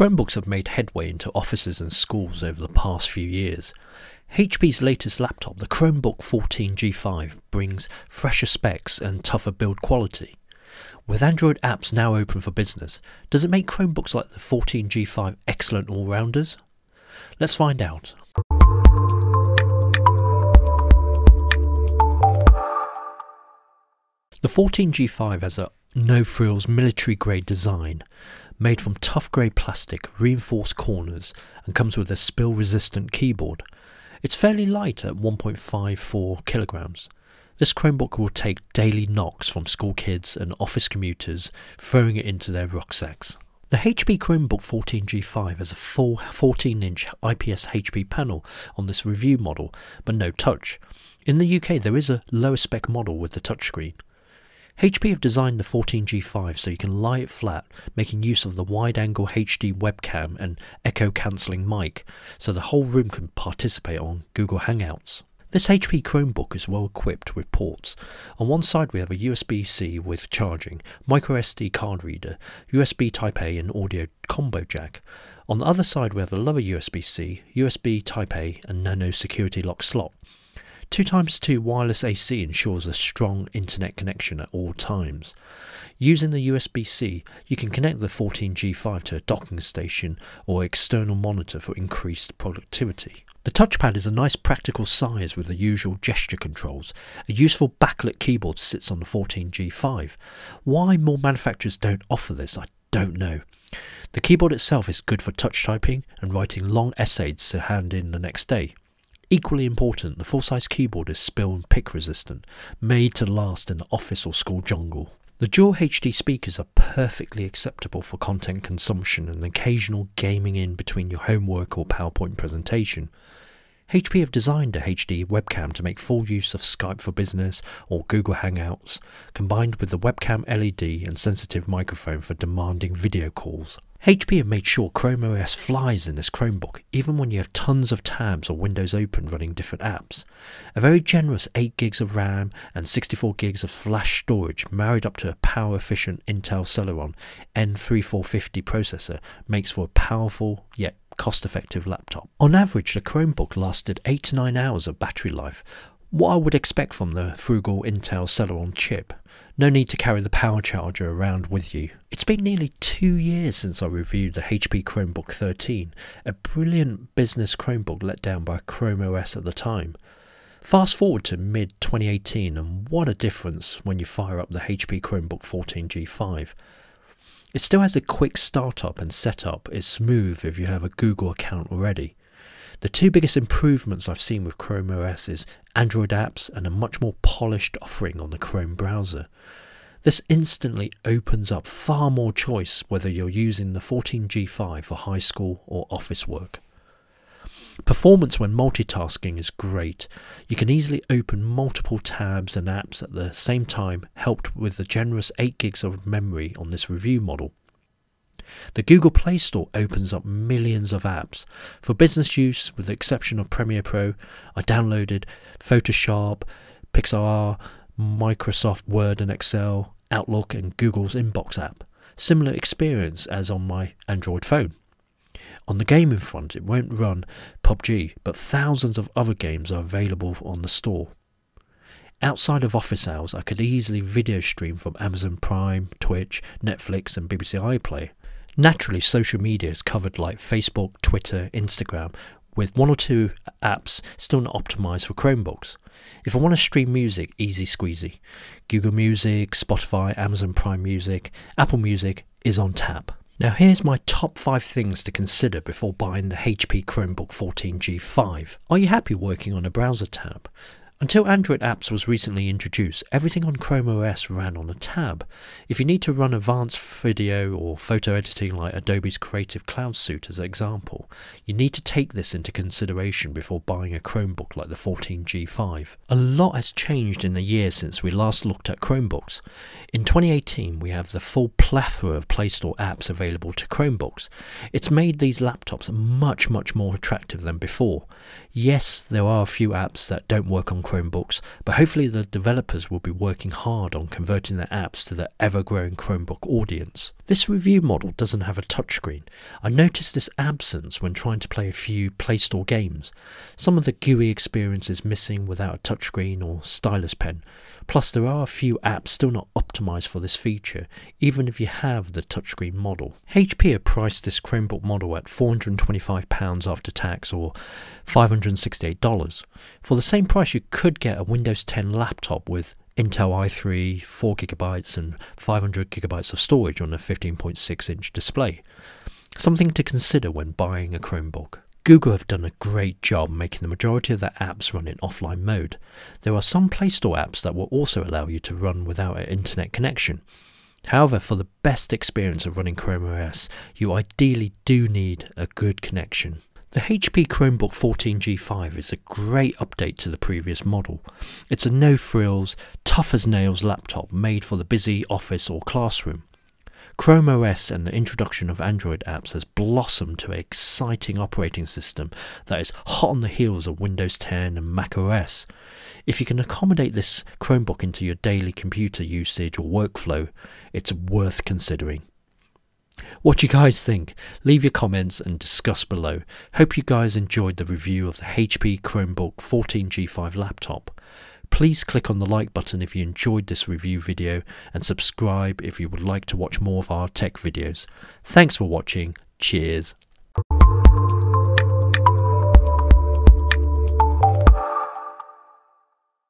Chromebooks have made headway into offices and schools over the past few years. HP's latest laptop, the Chromebook 14 G5, brings fresher specs and tougher build quality. With Android apps now open for business, does it make Chromebooks like the 14 G5 excellent all rounders? Let's find out. The 14G5 has a no-frills military-grade design made from tough grey plastic, reinforced corners, and comes with a spill resistant keyboard. It's fairly light at 1.54 kilograms. This Chromebook will take daily knocks from school kids and office commuters, throwing it into their rucksacks. The HP Chromebook 14G5 has a full 14 inch IPS HP panel on this review model, but no touch. In the UK, there is a lower spec model with the touchscreen. HP have designed the 14G5 so you can lie it flat, making use of the wide-angle HD webcam and echo-cancelling mic, so the whole room can participate on Google Hangouts. This HP Chromebook is well equipped with ports. On one side we have a USB-C with charging, microSD card reader, USB Type-A and audio combo jack. On the other side we have another USB-C, USB Type-A and nano security lock slot. 2 times 2 wireless AC ensures a strong internet connection at all times. Using the USB-C, you can connect the 14G5 to a docking station or external monitor for increased productivity. The touchpad is a nice practical size with the usual gesture controls. A useful backlit keyboard sits on the 14G5. Why more manufacturers don't offer this, I don't know. The keyboard itself is good for touch typing and writing long essays to hand in the next day. Equally important, the full-size keyboard is spill and pick resistant, made to last in the office or school jungle. The dual HD speakers are perfectly acceptable for content consumption and occasional gaming in between your homework or PowerPoint presentation. HP have designed a HD webcam to make full use of Skype for Business or Google Hangouts, combined with the webcam LED and sensitive microphone for demanding video calls. HP have made sure Chrome OS flies in this Chromebook, even when you have tons of tabs or windows open running different apps. A very generous 8 gigs of RAM and 64 gigs of flash storage married up to a power efficient Intel Celeron N3450 processor makes for a powerful yet cost effective laptop. On average, the Chromebook lasted 8 to 9 hours of battery life, what I would expect from the frugal Intel Celeron chip. No need to carry the power charger around with you. It's been nearly two years since I reviewed the HP Chromebook 13, a brilliant business Chromebook let down by Chrome OS at the time. Fast forward to mid 2018, and what a difference when you fire up the HP Chromebook 14 G5. It still has a quick startup and setup It's smooth if you have a Google account already. The two biggest improvements I've seen with Chrome OS is Android apps and a much more polished offering on the Chrome browser. This instantly opens up far more choice whether you're using the 14G5 for high school or office work. Performance when multitasking is great. You can easily open multiple tabs and apps at the same time, helped with the generous 8 gigs of memory on this review model. The Google Play Store opens up millions of apps. For business use, with the exception of Premiere Pro, I downloaded Photoshop, Pixar, Microsoft Word and Excel, Outlook, and Google's Inbox app. Similar experience as on my Android phone. On the gaming front, it won't run PUBG, but thousands of other games are available on the store. Outside of office hours, I could easily video stream from Amazon Prime, Twitch, Netflix, and BBC iPlayer. Naturally, social media is covered like Facebook, Twitter, Instagram, with one or two apps still not optimized for Chromebooks. If I want to stream music, easy squeezy. Google Music, Spotify, Amazon Prime Music, Apple Music is on tap. Now here's my top 5 things to consider before buying the HP Chromebook 14G5. Are you happy working on a browser tab? Until Android Apps was recently introduced, everything on Chrome OS ran on a tab. If you need to run advanced video or photo editing like Adobe's Creative Cloud Suite as an example, you need to take this into consideration before buying a Chromebook like the 14G5. A lot has changed in the years since we last looked at Chromebooks. In 2018, we have the full plethora of Play Store apps available to Chromebooks. It's made these laptops much, much more attractive than before. Yes, there are a few apps that don't work on Chromebooks, but hopefully the developers will be working hard on converting their apps to the ever growing Chromebook audience. This review model doesn't have a touchscreen. I noticed this absence when trying to play a few Play Store games. Some of the GUI experience is missing without a touchscreen or stylus pen, Plus, there are a few apps still not optimized for this feature, even if you have the touchscreen model. HP have priced this Chromebook model at £425 after tax or $568. For the same price, you could get a Windows 10 laptop with Intel i3, 4GB and 500GB of storage on a 15.6 inch display. Something to consider when buying a Chromebook. Google have done a great job making the majority of their apps run in offline mode. There are some Play Store apps that will also allow you to run without an internet connection. However, for the best experience of running Chrome OS, you ideally do need a good connection. The HP Chromebook 14G5 is a great update to the previous model. It's a no frills, tough as nails laptop made for the busy office or classroom. Chrome OS and the introduction of Android apps has blossomed to an exciting operating system that is hot on the heels of Windows 10 and Mac OS. If you can accommodate this Chromebook into your daily computer usage or workflow, it's worth considering. What do you guys think? Leave your comments and discuss below. Hope you guys enjoyed the review of the HP Chromebook 14G5 laptop. Please click on the like button if you enjoyed this review video and subscribe if you would like to watch more of our tech videos. Thanks for watching, cheers